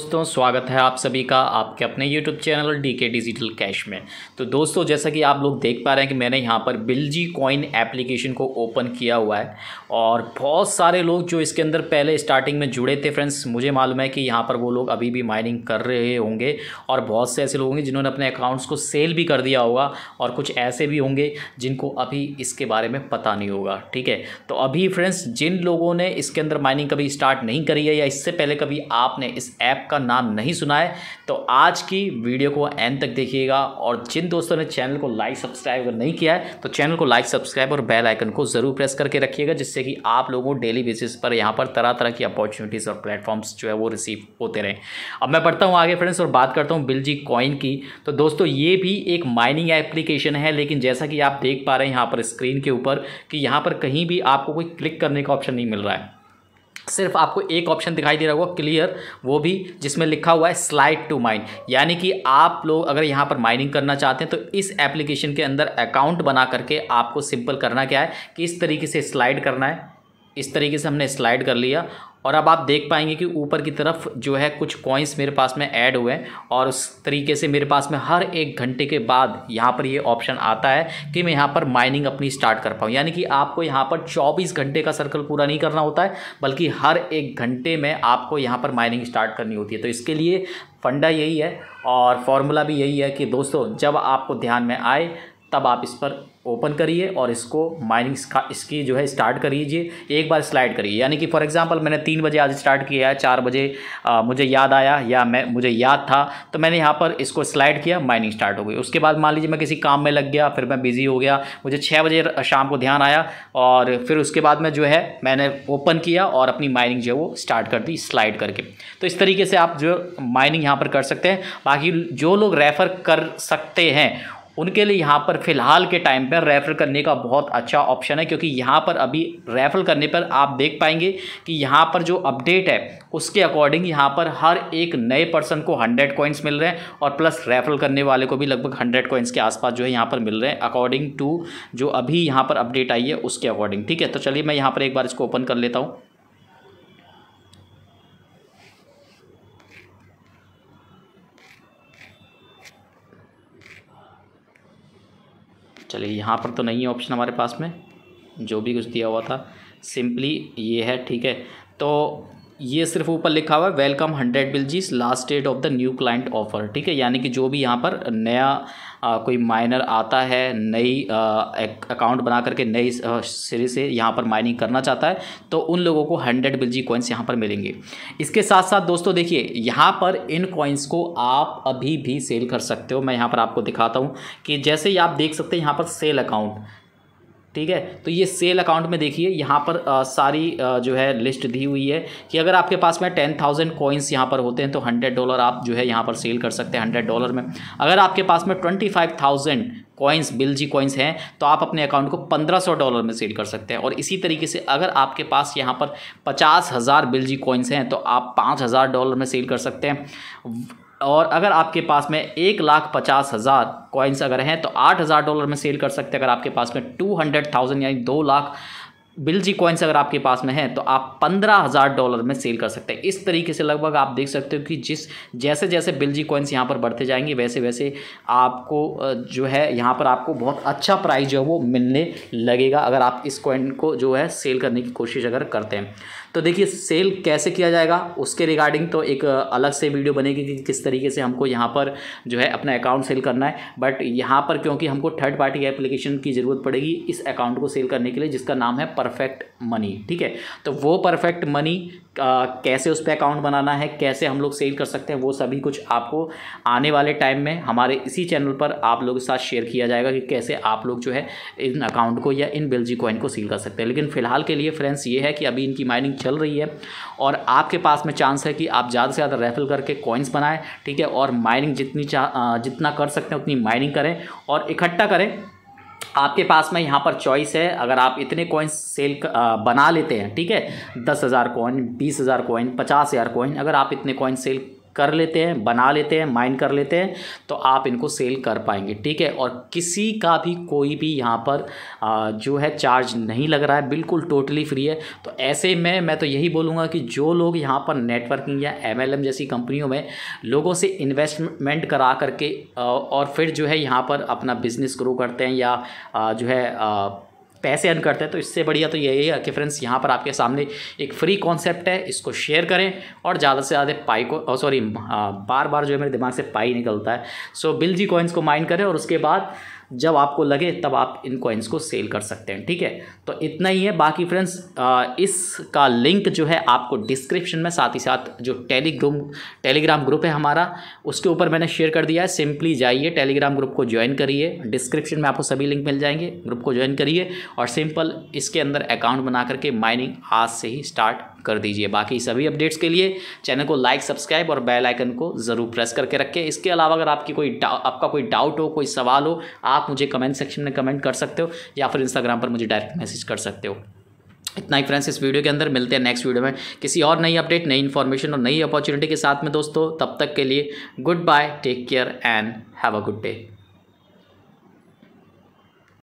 दोस्तों स्वागत है आप सभी का आपके अपने YouTube channel D K digital cash में तो दोस्तों जैसा कि आप लोग देख पा रहे हैं कि मैंने यहाँ पर बिलजी कॉइन एप्लीकेशन को ओपन किया हुआ है और बहुत सारे लोग जो इसके अंदर पहले स्टार्टिंग में जुड़े थे फ्रेंड्स मुझे मालूम है कि यहाँ पर वो लोग अभी भी माइनिंग कर रहे होंगे और बहुत से ऐसे लोग होंगे जिन्होंने अपने अकाउंट्स को सेल भी कर दिया होगा और कुछ ऐसे भी होंगे जिनको अभी इसके बारे में पता नहीं होगा ठीक है तो अभी फ्रेंड्स जिन लोगों ने इसके अंदर माइनिंग कभी स्टार्ट नहीं करी है या इससे पहले कभी आपने इस ऐप ऐप का नाम नहीं सुना है तो आज की वीडियो को एंड तक देखिएगा और जिन दोस्तों ने चैनल को लाइक सब्सक्राइब अगर नहीं किया है तो चैनल को लाइक सब्सक्राइब और बेल आइकन को ज़रूर प्रेस करके रखिएगा जिससे कि आप लोगों को डेली बेसिस पर यहाँ पर तरह तरह की अपॉर्चुनिटीज़ और प्लेटफॉर्म्स जो है वो रिसीव होते रहें अब मैं पढ़ता हूँ आगे फ्रेंड्स और बात करता हूँ बिलजी कॉइन की तो दोस्तों ये भी एक माइनिंग एप्लीकेशन है लेकिन जैसा कि आप देख पा रहे हैं यहाँ पर स्क्रीन के ऊपर कि यहाँ पर कहीं भी आपको कोई क्लिक करने का ऑप्शन नहीं मिल रहा है सिर्फ आपको एक ऑप्शन दिखाई दे रहा होगा क्लियर वो भी जिसमें लिखा हुआ है स्लाइड टू माइन यानी कि आप लोग अगर यहाँ पर माइनिंग करना चाहते हैं तो इस एप्लीकेशन के अंदर अकाउंट बना करके आपको सिंपल करना क्या है किस तरीके से स्लाइड करना है इस तरीके से हमने स्लाइड कर लिया और अब आप देख पाएंगे कि ऊपर की तरफ जो है कुछ कॉइन्स मेरे पास में ऐड हुए और उस तरीके से मेरे पास में हर एक घंटे के बाद यहाँ पर ये ऑप्शन आता है कि मैं यहाँ पर माइनिंग अपनी स्टार्ट कर पाऊँ यानी कि आपको यहाँ पर 24 घंटे का सर्कल पूरा नहीं करना होता है बल्कि हर एक घंटे में आपको यहाँ पर माइनिंग स्टार्ट करनी होती है तो इसके लिए फंडा यही है और फॉर्मूला भी यही है कि दोस्तों जब आपको ध्यान में आए तब आप इस पर ओपन करिए और इसको माइनिंग इसकी जो है स्टार्ट कर लीजिए एक बार स्लाइड करिए यानी कि फॉर एग्जांपल मैंने तीन बजे आज स्टार्ट किया है चार बजे आ, मुझे याद आया या मैं मुझे याद था तो मैंने यहाँ पर इसको स्लाइड किया माइनिंग स्टार्ट हो गई उसके बाद मान लीजिए मैं किसी काम में लग गया फिर मैं बिज़ी हो गया मुझे छः बजे शाम को ध्यान आया और फिर उसके बाद में जो है मैंने ओपन किया और अपनी माइनिंग जो है वो स्टार्ट कर दी स्लाइड करके तो इस तरीके से आप जो माइनिंग यहाँ पर कर सकते हैं बाकी जो लोग रेफ़र कर सकते हैं उनके लिए यहाँ पर फ़िलहाल के टाइम पर रेफ़र करने का बहुत अच्छा ऑप्शन है क्योंकि यहाँ पर अभी रेफ़र करने पर आप देख पाएंगे कि यहाँ पर जो अपडेट है उसके अकॉर्डिंग यहाँ पर हर एक नए पर्सन को हंड्रेड कॉइन्स मिल रहे हैं और प्लस रेफ़र करने वाले को भी लगभग हंड्रेड कॉइन्स के आसपास जो है यहाँ पर मिल रहे हैं अकॉर्डिंग टू जो अभी यहाँ पर अपडेट आई है उसके अकॉर्डिंग ठीक है तो चलिए मैं यहाँ पर एक बार इसको ओपन कर लेता हूँ चलिए यहाँ पर तो नहीं है ऑप्शन हमारे पास में जो भी कुछ दिया हुआ था सिंपली ये है ठीक है तो ये सिर्फ ऊपर लिखा हुआ है वेलकम हंड्रेड बिल जीज last date of the new client offer ठीक है यानी कि जो भी यहाँ पर नया आ, कोई माइनर आता है नई अकाउंट बना करके नई सिरे से यहाँ पर माइनिंग करना चाहता है तो उन लोगों को हंड्रेड बिल जी कॉइन्स यहाँ पर मिलेंगे इसके साथ साथ दोस्तों देखिए यहाँ पर इन कॉइन्स को आप अभी भी सेल कर सकते हो मैं यहाँ पर आपको दिखाता हूँ कि जैसे ही आप देख सकते हैं यहाँ पर सेल अकाउंट ठीक है तो ये सेल अकाउंट में देखिए यहाँ पर आ, सारी आ, जो है लिस्ट दी हुई है कि अगर आपके पास में टेन थाउजेंड कॉइन्स यहाँ पर होते हैं तो हंड्रेड डॉलर आप जो है यहाँ पर सेल कर सकते हैं हंड्रेड डॉलर में अगर आपके पास में ट्वेंटी फाइव थाउजेंड कॉइन्स जी कॉइन्स हैं तो आप अपने अकाउंट को पंद्रह सौ डॉलर में सेल कर सकते हैं और इसी तरीके से अगर आपके पास यहाँ पर पचास हज़ार बिल जी कॉइन्स हैं तो आप पाँच हज़ार डॉलर में सेल कर सकते हैं और अगर आपके पास में एक लाख पचास हज़ार कॉइन्स अगर हैं तो आठ हज़ार डॉलर में सेल कर सकते हैं अगर आपके पास में टू हंड्रेड थाउजेंड यानी दो लाख बिल जी कॉइन्स अगर आपके पास में है तो आप पंद्रह हज़ार डॉलर में सेल कर सकते हैं इस तरीके से लगभग आप देख सकते हो कि जिस जैसे जैसे बिल जी कॉइन्स यहाँ पर बढ़ते जाएंगे वैसे वैसे आपको जो है यहाँ पर आपको बहुत अच्छा प्राइस जो है वो मिलने लगेगा अगर आप इस कॉइन को जो है सेल करने की कोशिश अगर करते हैं तो देखिए सेल कैसे किया जाएगा उसके रिगार्डिंग तो एक अलग से वीडियो बनेगी कि किस तरीके से हमको यहाँ पर जो है अपना अकाउंट सेल करना है बट यहाँ पर क्योंकि हमको थर्ड पार्टी एप्लीकेशन की ज़रूरत पड़ेगी इस अकाउंट को सेल करने के लिए जिसका नाम है परफेक्ट मनी ठीक है तो वो परफेक्ट मनी कैसे उस पर अकाउंट बनाना है कैसे हम लोग सेल कर सकते हैं वो सभी कुछ आपको आने वाले टाइम में हमारे इसी चैनल पर आप लोगों के साथ शेयर किया जाएगा कि कैसे आप लोग जो है इन अकाउंट को या इन बिल्जी कॉइन को सील कर सकते हैं लेकिन फ़िलहाल के लिए फ्रेंड्स ये है कि अभी इनकी माइनिंग चल रही है और आपके पास में चांस है कि आप ज़्यादा से ज़्यादा रेफल करके कॉइन्स बनाएँ ठीक है और माइनिंग जितनी जितना कर सकते हैं उतनी माइनिंग करें और इकट्ठा करें आपके पास में यहाँ पर चॉइस है अगर आप इतने कॉइन सेल बना लेते हैं ठीक है दस हज़ार कॉइन बीस हज़ार कॉइन पचास हज़ार कॉइन अगर आप इतने कॉइन सेल कर लेते हैं बना लेते हैं माइन कर लेते हैं तो आप इनको सेल कर पाएंगे ठीक है और किसी का भी कोई भी यहाँ पर जो है चार्ज नहीं लग रहा है बिल्कुल टोटली फ्री है तो ऐसे में मैं तो यही बोलूँगा कि जो लोग यहाँ पर नेटवर्किंग या एम जैसी कंपनियों में लोगों से इन्वेस्टमेंट करा करके और फिर जो है यहाँ पर अपना बिज़नेस ग्रो करते हैं या जो है पैसे अर्न करते हैं तो इससे बढ़िया तो यही है कि फ्रेंड्स यहाँ पर आपके सामने एक फ्री कॉन्सेप्ट है इसको शेयर करें और ज़्यादा से ज़्यादा पाई को सॉरी oh, बार बार जो है मेरे दिमाग से पाई निकलता है सो बिल जी कॉइन्स को माइन करें और उसके बाद जब आपको लगे तब आप इन कॉइन्स को सेल कर सकते हैं ठीक है तो इतना ही है बाकी फ्रेंड्स इसका लिंक जो है आपको डिस्क्रिप्शन में साथ ही साथ जो टेलीग्रूम टेलीग्राम ग्रुप है हमारा उसके ऊपर मैंने शेयर कर दिया है सिंपली जाइए टेलीग्राम ग्रुप को ज्वाइन करिए डिस्क्रिप्शन में आपको सभी लिंक मिल जाएंगे ग्रुप को ज्वाइन करिए और सिंपल इसके अंदर अकाउंट बना करके माइनिंग आज से ही स्टार्ट कर दीजिए बाकी सभी अपडेट्स के लिए चैनल को लाइक सब्सक्राइब और बेल आइकन को ज़रूर प्रेस करके रखें इसके अलावा अगर आपकी कोई आपका कोई डाउट हो कोई सवाल हो आप मुझे कमेंट सेक्शन में कमेंट कर सकते हो या फिर इंस्टाग्राम पर मुझे डायरेक्ट मैसेज कर सकते हो इतना ही फ्रेंड्स इस वीडियो के अंदर मिलते हैं नेक्स्ट वीडियो में किसी और नई अपडेट नई इन्फॉर्मेशन और नई अपॉर्चुनिटी के साथ में दोस्तों तब तक के लिए goodbye take care and have a good day